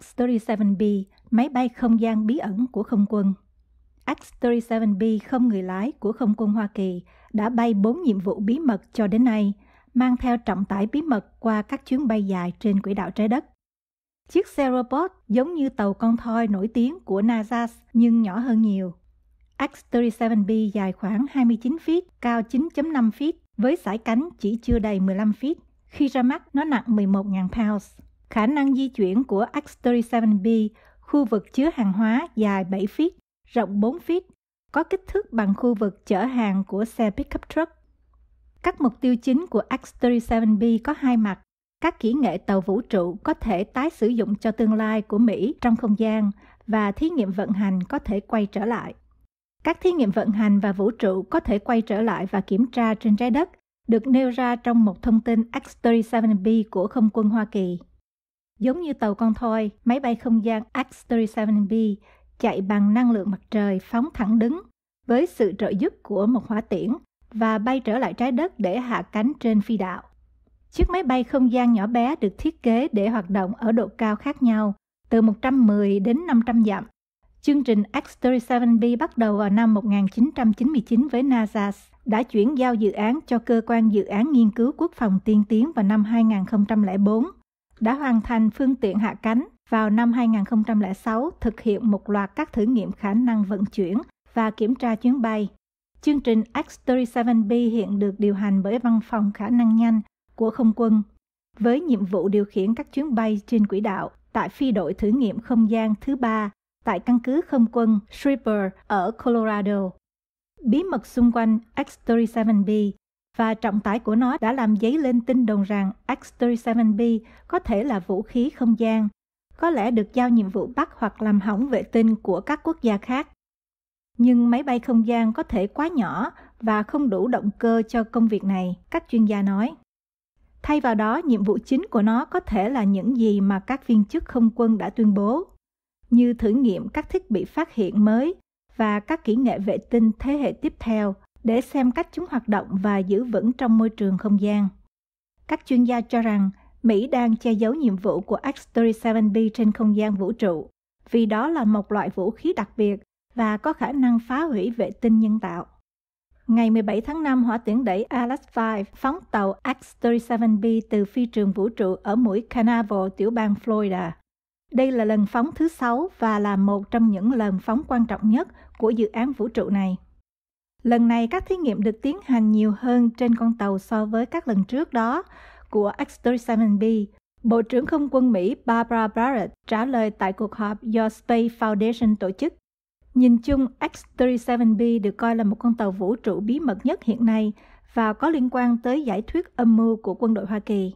X-37B, máy bay không gian bí ẩn của không quân. X-37B không người lái của không quân Hoa Kỳ đã bay 4 nhiệm vụ bí mật cho đến nay, mang theo trọng tải bí mật qua các chuyến bay dài trên quỹ đạo trái đất. Chiếc xe robot giống như tàu con thoi nổi tiếng của NASA nhưng nhỏ hơn nhiều. X-37B dài khoảng 29 feet, cao 9.5 feet, với sải cánh chỉ chưa đầy 15 feet. Khi ra mắt, nó nặng 11.000 pounds khả năng di chuyển của X-37B, khu vực chứa hàng hóa dài 7 feet, rộng 4 feet, có kích thước bằng khu vực chở hàng của xe pickup truck. Các mục tiêu chính của X-37B có hai mặt. Các kỹ nghệ tàu vũ trụ có thể tái sử dụng cho tương lai của Mỹ trong không gian và thí nghiệm vận hành có thể quay trở lại. Các thí nghiệm vận hành và vũ trụ có thể quay trở lại và kiểm tra trên trái đất được nêu ra trong một thông tin X-37B của Không quân Hoa Kỳ. Giống như tàu con thoi, máy bay không gian X-37B chạy bằng năng lượng mặt trời phóng thẳng đứng với sự trợ giúp của một hỏa tiễn và bay trở lại trái đất để hạ cánh trên phi đạo. Chiếc máy bay không gian nhỏ bé được thiết kế để hoạt động ở độ cao khác nhau, từ 110 đến 500 dặm. Chương trình X-37B bắt đầu vào năm 1999 với NASA đã chuyển giao dự án cho Cơ quan Dự án Nghiên cứu Quốc phòng Tiên tiến vào năm 2004 đã hoàn thành phương tiện hạ cánh vào năm 2006 thực hiện một loạt các thử nghiệm khả năng vận chuyển và kiểm tra chuyến bay. Chương trình X-37B hiện được điều hành bởi Văn phòng Khả năng Nhanh của Không quân, với nhiệm vụ điều khiển các chuyến bay trên quỹ đạo tại phi đội thử nghiệm không gian thứ ba tại căn cứ không quân Shreveport ở Colorado. Bí mật xung quanh X-37B và trọng tải của nó đã làm dấy lên tin đồn rằng X-37B có thể là vũ khí không gian, có lẽ được giao nhiệm vụ bắt hoặc làm hỏng vệ tinh của các quốc gia khác. Nhưng máy bay không gian có thể quá nhỏ và không đủ động cơ cho công việc này, các chuyên gia nói. Thay vào đó, nhiệm vụ chính của nó có thể là những gì mà các viên chức không quân đã tuyên bố, như thử nghiệm các thiết bị phát hiện mới và các kỹ nghệ vệ tinh thế hệ tiếp theo để xem cách chúng hoạt động và giữ vững trong môi trường không gian. Các chuyên gia cho rằng Mỹ đang che giấu nhiệm vụ của X-37B trên không gian vũ trụ, vì đó là một loại vũ khí đặc biệt và có khả năng phá hủy vệ tinh nhân tạo. Ngày 17 tháng 5, hỏa tiễn đẩy Atlas V phóng tàu X-37B từ phi trường vũ trụ ở mũi Canaveral, tiểu bang Florida. Đây là lần phóng thứ sáu và là một trong những lần phóng quan trọng nhất của dự án vũ trụ này. Lần này các thí nghiệm được tiến hành nhiều hơn trên con tàu so với các lần trước đó của X-37B. Bộ trưởng Không quân Mỹ Barbara Barrett trả lời tại cuộc họp do Space Foundation tổ chức. Nhìn chung, X-37B được coi là một con tàu vũ trụ bí mật nhất hiện nay và có liên quan tới giải thuyết âm mưu của quân đội Hoa Kỳ.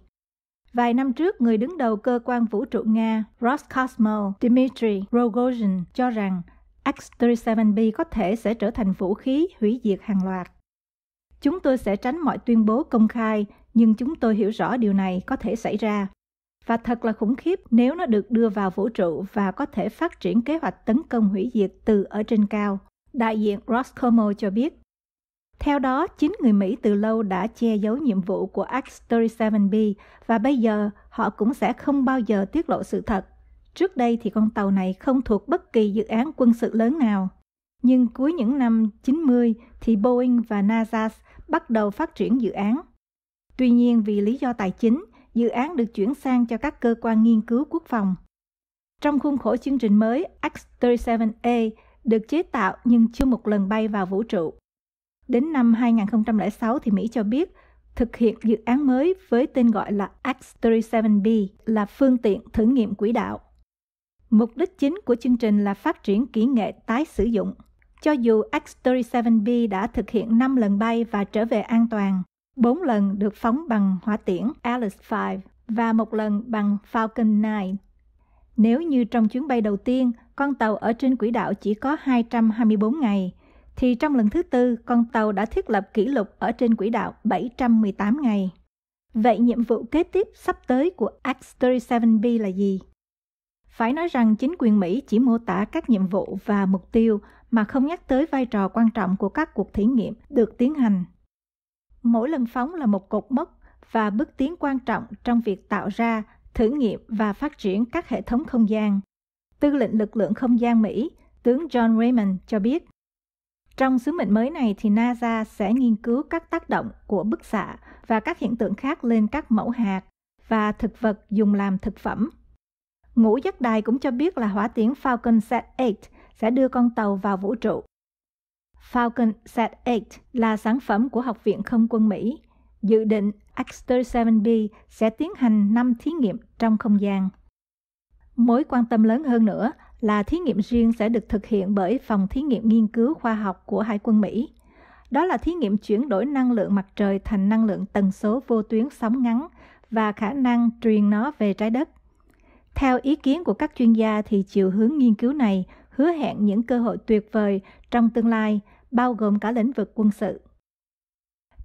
Vài năm trước, người đứng đầu cơ quan vũ trụ Nga Roscosmos Dmitry Rogozin cho rằng X-37B có thể sẽ trở thành vũ khí hủy diệt hàng loạt. Chúng tôi sẽ tránh mọi tuyên bố công khai, nhưng chúng tôi hiểu rõ điều này có thể xảy ra. Và thật là khủng khiếp nếu nó được đưa vào vũ trụ và có thể phát triển kế hoạch tấn công hủy diệt từ ở trên cao, đại diện Roscommon cho biết. Theo đó, chính người Mỹ từ lâu đã che giấu nhiệm vụ của X-37B và bây giờ họ cũng sẽ không bao giờ tiết lộ sự thật Trước đây thì con tàu này không thuộc bất kỳ dự án quân sự lớn nào. Nhưng cuối những năm 90 thì Boeing và NASA bắt đầu phát triển dự án. Tuy nhiên vì lý do tài chính, dự án được chuyển sang cho các cơ quan nghiên cứu quốc phòng. Trong khuôn khổ chương trình mới, X-37A được chế tạo nhưng chưa một lần bay vào vũ trụ. Đến năm 2006 thì Mỹ cho biết thực hiện dự án mới với tên gọi là X-37B là phương tiện thử nghiệm quỹ đạo. Mục đích chính của chương trình là phát triển kỹ nghệ tái sử dụng. Cho dù X-37B đã thực hiện 5 lần bay và trở về an toàn, 4 lần được phóng bằng hỏa tiễn Alice 5 và một lần bằng Falcon 9. Nếu như trong chuyến bay đầu tiên, con tàu ở trên quỹ đạo chỉ có 224 ngày, thì trong lần thứ tư, con tàu đã thiết lập kỷ lục ở trên quỹ đạo 718 ngày. Vậy nhiệm vụ kế tiếp sắp tới của X-37B là gì? Phải nói rằng chính quyền Mỹ chỉ mô tả các nhiệm vụ và mục tiêu mà không nhắc tới vai trò quan trọng của các cuộc thí nghiệm được tiến hành. Mỗi lần phóng là một cột mốc và bước tiến quan trọng trong việc tạo ra, thử nghiệm và phát triển các hệ thống không gian. Tư lệnh lực lượng không gian Mỹ, tướng John Raymond cho biết, trong sứ mệnh mới này thì NASA sẽ nghiên cứu các tác động của bức xạ và các hiện tượng khác lên các mẫu hạt và thực vật dùng làm thực phẩm Ngũ Giác Đài cũng cho biết là hỏa tiễn Falcon Sat-8 sẽ đưa con tàu vào vũ trụ. Falcon Sat-8 là sản phẩm của Học viện Không quân Mỹ. Dự định X-37B sẽ tiến hành 5 thí nghiệm trong không gian. Mối quan tâm lớn hơn nữa là thí nghiệm riêng sẽ được thực hiện bởi Phòng Thí nghiệm Nghiên cứu Khoa học của Hải quân Mỹ. Đó là thí nghiệm chuyển đổi năng lượng mặt trời thành năng lượng tần số vô tuyến sóng ngắn và khả năng truyền nó về trái đất – theo ý kiến của các chuyên gia thì chiều hướng nghiên cứu này hứa hẹn những cơ hội tuyệt vời trong tương lai, bao gồm cả lĩnh vực quân sự.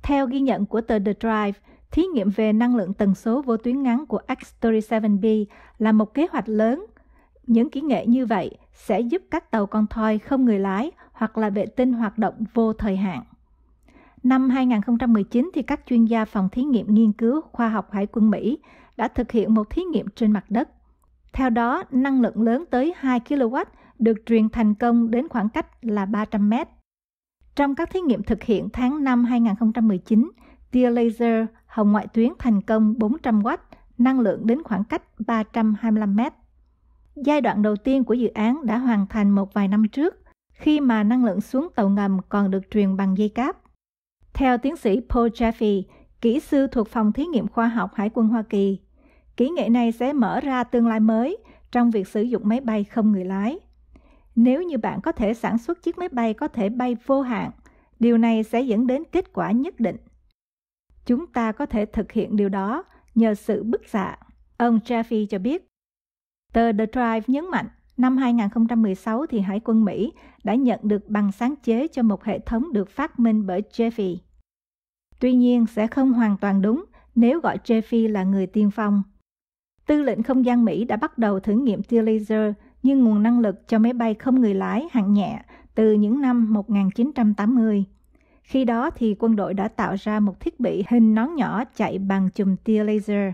Theo ghi nhận của tờ The Drive, thí nghiệm về năng lượng tần số vô tuyến ngắn của X-37B là một kế hoạch lớn. Những kỹ nghệ như vậy sẽ giúp các tàu con thoi không người lái hoặc là vệ tinh hoạt động vô thời hạn. Năm 2019 thì các chuyên gia phòng thí nghiệm nghiên cứu khoa học hải quân Mỹ đã thực hiện một thí nghiệm trên mặt đất theo đó, năng lượng lớn tới 2 kW được truyền thành công đến khoảng cách là 300 m. Trong các thí nghiệm thực hiện tháng 5 2019, tia laser hồng ngoại tuyến thành công 400W, năng lượng đến khoảng cách 325 m. Giai đoạn đầu tiên của dự án đã hoàn thành một vài năm trước, khi mà năng lượng xuống tàu ngầm còn được truyền bằng dây cáp. Theo tiến sĩ Paul Jaffe, kỹ sư thuộc phòng thí nghiệm khoa học Hải quân Hoa Kỳ, kỹ nghệ này sẽ mở ra tương lai mới trong việc sử dụng máy bay không người lái. Nếu như bạn có thể sản xuất chiếc máy bay có thể bay vô hạn, điều này sẽ dẫn đến kết quả nhất định. Chúng ta có thể thực hiện điều đó nhờ sự bức xạ, ông Jaffe cho biết. Tờ The Drive nhấn mạnh, năm 2016 thì Hải quân Mỹ đã nhận được bằng sáng chế cho một hệ thống được phát minh bởi Jeffy. Tuy nhiên sẽ không hoàn toàn đúng nếu gọi Jeffy là người tiên phong Tư lệnh không gian Mỹ đã bắt đầu thử nghiệm tia laser như nguồn năng lực cho máy bay không người lái hạng nhẹ từ những năm 1980. Khi đó thì quân đội đã tạo ra một thiết bị hình nón nhỏ chạy bằng chùm tia laser.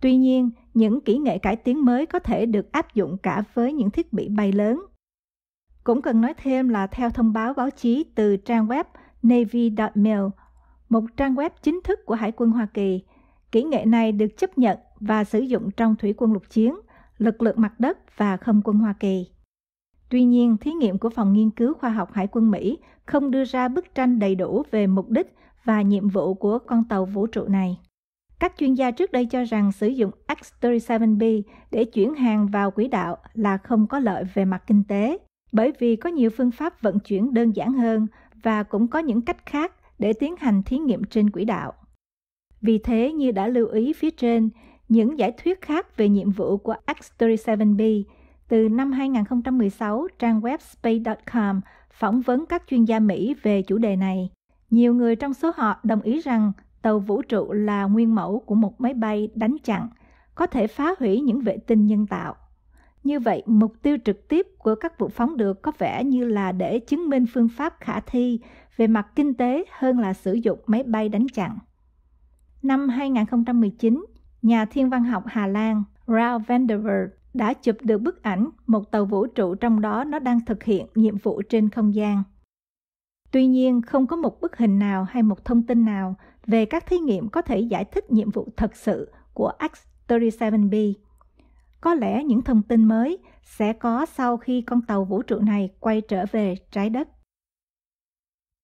Tuy nhiên, những kỹ nghệ cải tiến mới có thể được áp dụng cả với những thiết bị bay lớn. Cũng cần nói thêm là theo thông báo báo chí từ trang web navy.mil, một trang web chính thức của Hải quân Hoa Kỳ, kỹ nghệ này được chấp nhận và sử dụng trong thủy quân lục chiến, lực lượng mặt đất và không quân Hoa Kỳ. Tuy nhiên, thí nghiệm của Phòng Nghiên cứu Khoa học Hải quân Mỹ không đưa ra bức tranh đầy đủ về mục đích và nhiệm vụ của con tàu vũ trụ này. Các chuyên gia trước đây cho rằng sử dụng X-37B để chuyển hàng vào quỹ đạo là không có lợi về mặt kinh tế, bởi vì có nhiều phương pháp vận chuyển đơn giản hơn và cũng có những cách khác để tiến hành thí nghiệm trên quỹ đạo. Vì thế, như đã lưu ý phía trên, những giải thuyết khác về nhiệm vụ của X-37B từ năm 2016, trang web space.com phỏng vấn các chuyên gia Mỹ về chủ đề này. Nhiều người trong số họ đồng ý rằng tàu vũ trụ là nguyên mẫu của một máy bay đánh chặn, có thể phá hủy những vệ tinh nhân tạo. Như vậy, mục tiêu trực tiếp của các vụ phóng được có vẻ như là để chứng minh phương pháp khả thi về mặt kinh tế hơn là sử dụng máy bay đánh chặn. Năm 2019, nhà thiên văn học Hà Lan Ralph Vanderveer đã chụp được bức ảnh một tàu vũ trụ trong đó nó đang thực hiện nhiệm vụ trên không gian. Tuy nhiên, không có một bức hình nào hay một thông tin nào về các thí nghiệm có thể giải thích nhiệm vụ thật sự của X-37B. Có lẽ những thông tin mới sẽ có sau khi con tàu vũ trụ này quay trở về trái đất.